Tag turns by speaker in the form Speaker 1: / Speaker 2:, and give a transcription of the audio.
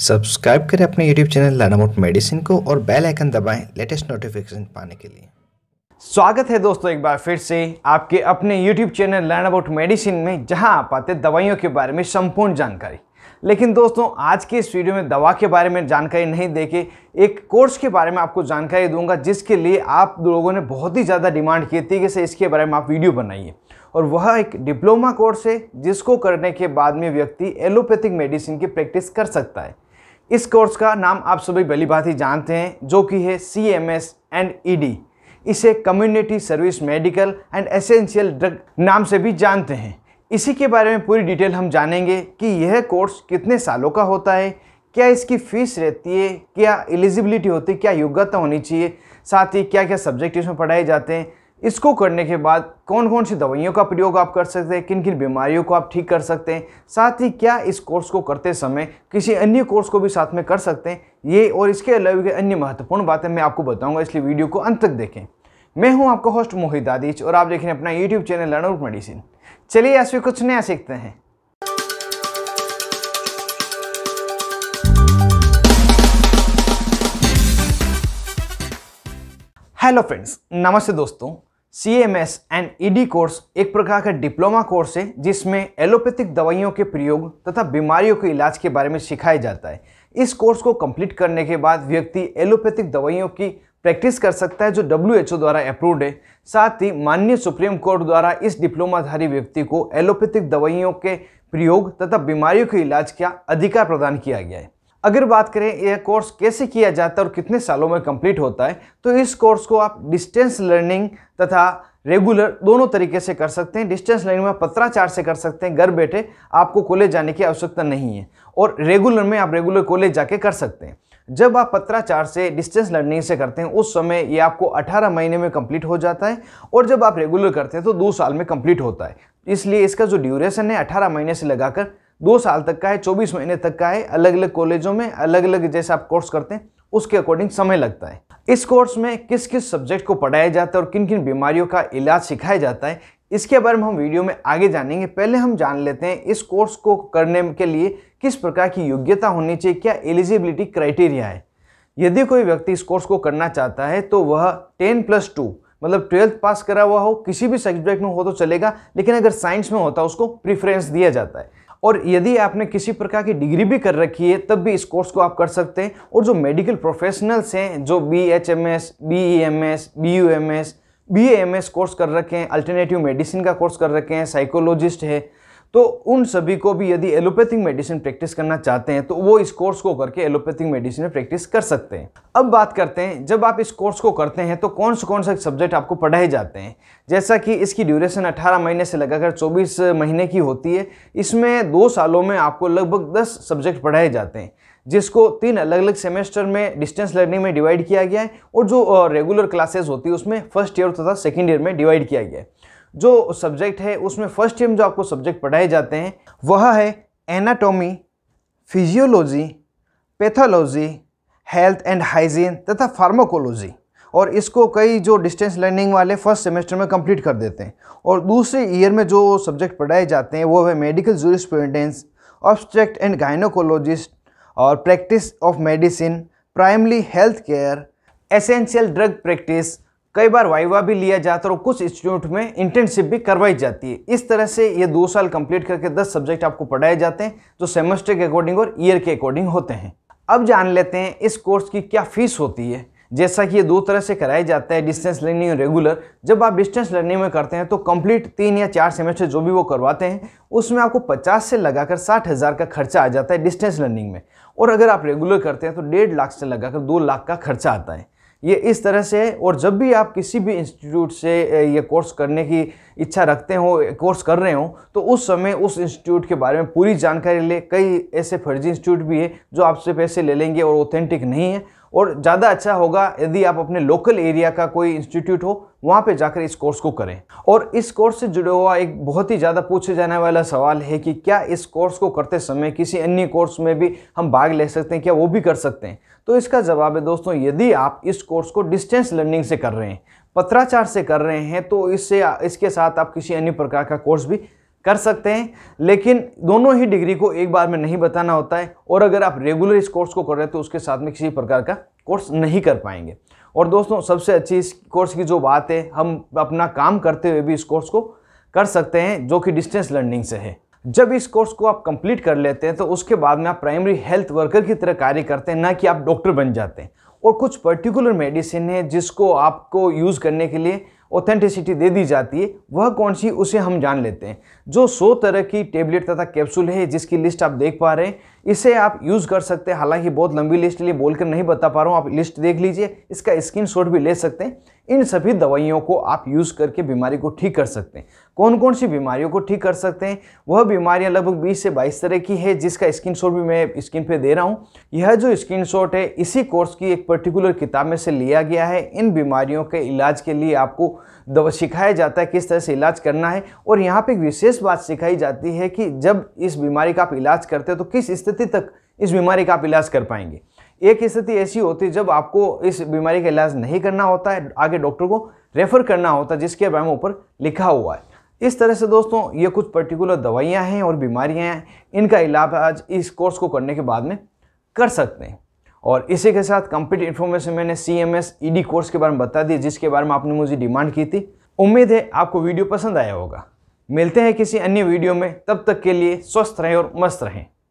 Speaker 1: subscribe करें अपने YouTube channel लानामोट medicine को और बेल आइकन दबाएं लेटेस्ट नोटिफिकेशन पाने के लिए स्वागत है दोस्तों एक बार फिर से आपके अपने YouTube channel learn about medicine में जहां आप आते दवाइयों के बारे में संपूर्ण जानकारी लेकिन दोस्तों आज के इस वीडियो में दवा के बारे में जानकारी नहीं देके एक कोर्स के बारे में आपको जानकारी दूंगा जिसके लिए आप लोगों ने बहुत ही ज़्यादा डिमांड की थी कि से इसके बारे में आप वीडियो बनाइए और वह एक डिप्लोमा कोर्स है जिसको करने के बाद में व्यक्ति एलोपैथिक मेडिसिन की प्रैक्टिस कर सकता है इस कोर्स का नाम आप सभी भली बात ही जानते हैं जो कि है C M S and E D इसे community service medical and essential drug नाम से भी जानते हैं इसी के बारे में पूरी डिटेल हम जानेंगे कि यह कोर्स कितने सालों का होता है क्या इसकी फ़ीस रहती है क्या एलिजिबिलिटी होती है क्या योग्यता होनी चाहिए साथ ही क्या क्या सब्जेक्ट इसमें पढ़ाए जाते हैं इसको करने के बाद कौन कौन सी दवाइयों का प्रयोग आप कर सकते हैं किन किन बीमारियों को आप ठीक कर सकते हैं साथ ही क्या इस कोर्स को करते समय किसी अन्य कोर्स को भी साथ में कर सकते हैं ये और इसके अलावा अन्य महत्वपूर्ण बातें मैं आपको बताऊंगा इसलिए वीडियो को अंत तक देखें मैं हूं आपका होस्ट मोहित दादीच और आप देख रहे हैं अपना यूट्यूब चैनल लर्न मेडिसिन चलिए ऐसे कुछ नया सीखते हैं हेलो फ्रेंड्स नमस्ते दोस्तों C M S and ED course एक प्रकार का डिप्लोमा कोर्स है जिसमें एलोपैथिक दवाइयों के प्रयोग तथा बीमारियों के इलाज के बारे में सिखाया जाता है इस कोर्स को कंप्लीट करने के बाद व्यक्ति एलोपैथिक दवाइयों की प्रैक्टिस कर सकता है जो डब्ल्यू द्वारा अप्रूव्ड है साथ ही माननीय सुप्रीम कोर्ट द्वारा इस डिप्लोमाधारी व्यक्ति को एलोपैथिक दवाइयों के प्रयोग तथा बीमारियों के इलाज का अधिकार प्रदान किया गया है अगर बात करें यह कोर्स कैसे किया जाता है और कितने सालों में कंप्लीट होता है तो इस कोर्स को आप डिस्टेंस लर्निंग तथा रेगुलर दोनों तरीके से कर सकते हैं डिस्टेंस लर्निंग में पत्राचार से कर सकते हैं घर बैठे आपको कॉलेज जाने की आवश्यकता नहीं है और रेगुलर में आप रेगुलर कॉलेज जाके कर सकते हैं जब आप पत्राचार से डिस्टेंस लर्निंग से करते हैं उस समय ये आपको 18 महीने में कंप्लीट हो जाता है और जब आप रेगुलर करते हैं तो दो साल में कंप्लीट होता है इसलिए इसका जो ड्यूरेशन है अठारह महीने से लगाकर दो साल तक का है चौबीस महीने तक का है अलग अलग कॉलेजों में अलग अलग जैसे आप कोर्स करते हैं उसके अकॉर्डिंग समय लगता है इस कोर्स में किस किस सब्जेक्ट को पढ़ाया जाता है और किन किन बीमारियों का इलाज सिखाया जाता है इसके बारे में हम वीडियो में आगे जानेंगे पहले हम जान लेते हैं इस कोर्स को करने के लिए किस प्रकार की योग्यता होनी चाहिए क्या एलिजिबिलिटी क्राइटेरिया है यदि कोई व्यक्ति इस कोर्स को करना चाहता है तो वह टेन प्लस टू मतलब ट्वेल्थ पास करा हुआ हो किसी भी सब्जेक्ट में हो तो चलेगा लेकिन अगर साइंस में होता उसको प्रिफ्रेंस दिया जाता है और यदि आपने किसी प्रकार की डिग्री भी कर रखी है तब भी इस कोर्स को आप कर सकते हैं और जो मेडिकल प्रोफेशनल्स हैं जो B H M S B E M S B U M S B M S course कर रखे हैं अल्टरनेटिव मेडिसिन का कोर्स कर रखे हैं साइकोलॉजिस्ट है तो उन सभी को भी यदि एलोपैथिक मेडिसिन प्रैक्टिस करना चाहते हैं तो वो इस कोर्स को करके एलोपैथिक मेडिसिन में प्रैक्टिस कर सकते हैं अब बात करते हैं जब आप इस कोर्स को करते हैं तो कौन से कौन से सब्जेक्ट आपको पढ़ाए जाते हैं जैसा कि इसकी ड्यूरेशन 18 महीने से लगाकर 24 महीने की होती है इसमें दो सालों में आपको लगभग दस सब्जेक्ट पढ़ाए जाते हैं जिसको तीन अलग अलग सेमेस्टर में डिस्टेंस लर्निंग में डिवाइड किया गया है और जो रेगुलर क्लासेस होती है उसमें फर्स्ट ईयर तथा सेकेंड ईयर में डिवाइड किया गया है जो सब्जेक्ट है उसमें फर्स्ट ईयर में जो आपको सब्जेक्ट पढ़ाए जाते हैं वह है anatomy physiology pathology health and hygiene तथा फार्माकोलॉजी और इसको कई जो डिस्टेंस लर्निंग वाले फर्स्ट सेमेस्टर में कंप्लीट कर देते हैं और दूसरे ईयर में जो सब्जेक्ट पढ़ाए जाते हैं वो है medical jurisprudence abstract and gynaecologist और practice of medicine primary health care essential drug practice कई बार वाइवा भी लिया जाता है और कुछ इंस्टीट्यूट में इंटर्नशिप भी करवाई जाती है इस तरह से ये दो साल कंप्लीट करके दस सब्जेक्ट आपको पढ़ाए जाते हैं जो सेमेस्टर के अकॉर्डिंग और ईयर के अकॉर्डिंग होते हैं अब जान लेते हैं इस कोर्स की क्या फीस होती है जैसा कि ये दो तरह से कराया जाता है डिस्टेंस लर्निंग और रेगुलर जब आप डिस्टेंस लर्निंग में करते हैं तो कंप्लीट तीन या चार सेमेस्टर जो भी वो करवाते हैं उसमें आपको पचास से लगाकर साठ हज़ार का खर्चा आ जाता है डिस्टेंस लर्निंग में और अगर आप रेगुलर करते हैं तो डेढ़ लाख से लगाकर दो लाख का खर्चा आता है ये इस तरह से और जब भी आप किसी भी इंस्टीट्यूट से ये कोर्स करने की इच्छा रखते हो कोर्स कर रहे हो तो उस समय उस इंस्टीट्यूट के बारे में पूरी जानकारी ले कई ऐसे फर्जी इंस्टीट्यूट भी है जो आपसे पैसे ले लेंगे और ऑथेंटिक नहीं है और ज़्यादा अच्छा होगा यदि आप अपने लोकल एरिया का कोई इंस्टीट्यूट हो वहाँ पे जाकर इस कोर्स को करें और इस कोर्स से जुड़े हुआ एक बहुत ही ज़्यादा पूछे जाने वाला सवाल है कि क्या इस कोर्स को करते समय किसी अन्य कोर्स में भी हम भाग ले सकते हैं क्या वो भी कर सकते हैं तो इसका जवाब है दोस्तों यदि आप इस कोर्स को डिस्टेंस लर्निंग से कर रहे हैं पत्राचार से कर रहे हैं तो इससे इसके साथ आप किसी अन्य प्रकार का कोर्स भी कर सकते हैं लेकिन दोनों ही डिग्री को एक बार में नहीं बताना होता है और अगर आप रेगुलर इस कोर्स को कर रहे हैं तो उसके साथ में किसी प्रकार का कोर्स नहीं कर पाएंगे और दोस्तों सबसे अच्छी इस कोर्स की जो बात है हम अपना काम करते हुए भी इस कोर्स को कर सकते हैं जो कि डिस्टेंस लर्निंग से है जब इस कोर्स को आप कंप्लीट कर लेते हैं तो उसके बाद में आप प्राइमरी हेल्थ वर्कर की तरह कार्य करते हैं ना कि आप डॉक्टर बन जाते हैं और कुछ पर्टिकुलर मेडिसिन है जिसको आपको यूज़ करने के लिए ऑथेंटिसिटी दे दी जाती है वह कौन सी उसे हम जान लेते हैं जो सौ तरह की टेबलेट तथा कैप्सूल है जिसकी लिस्ट आप देख पा रहे हैं इसे आप यूज़ कर सकते हैं हालांकि बहुत लंबी लिस्ट लिए बोलकर नहीं बता पा रहा हूँ आप लिस्ट देख लीजिए इसका स्क्रीन भी ले सकते हैं इन सभी दवाइयों को आप यूज़ करके बीमारी को ठीक कर सकते हैं कौन कौन सी बीमारियों को ठीक कर सकते हैं वह बीमारियां लगभग 20 से 22 तरह की है जिसका स्क्रीन शॉट भी मैं स्क्रीन पे दे रहा हूँ यह जो स्क्रीन शॉट है इसी कोर्स की एक पर्टिकुलर किताब में से लिया गया है इन बीमारियों के इलाज के लिए आपको दवा सिखाया जाता है किस तरह से इलाज करना है और यहाँ पर एक विशेष बात सिखाई जाती है कि जब इस बीमारी का आप इलाज करते हैं तो किस स्थिति तक इस बीमारी का आप इलाज कर पाएंगे एक स्थिति ऐसी होती है जब आपको इस बीमारी का इलाज नहीं करना होता है आगे डॉक्टर को रेफ़र करना होता है जिसके बारे में ऊपर लिखा हुआ है इस तरह से दोस्तों ये कुछ पर्टिकुलर दवाइयाँ हैं और बीमारियाँ हैं इनका इलाज इस कोर्स को करने के बाद में कर सकते हैं और इसी के साथ कंप्लीट इन्फॉर्मेशन मैंने C M S E D course के बारे में बता दी जिसके बारे में आपने मुझे डिमांड की थी उम्मीद है आपको वीडियो पसंद आया होगा मिलते हैं किसी अन्य वीडियो में तब तक के लिए स्वस्थ रहें और मस्त रहें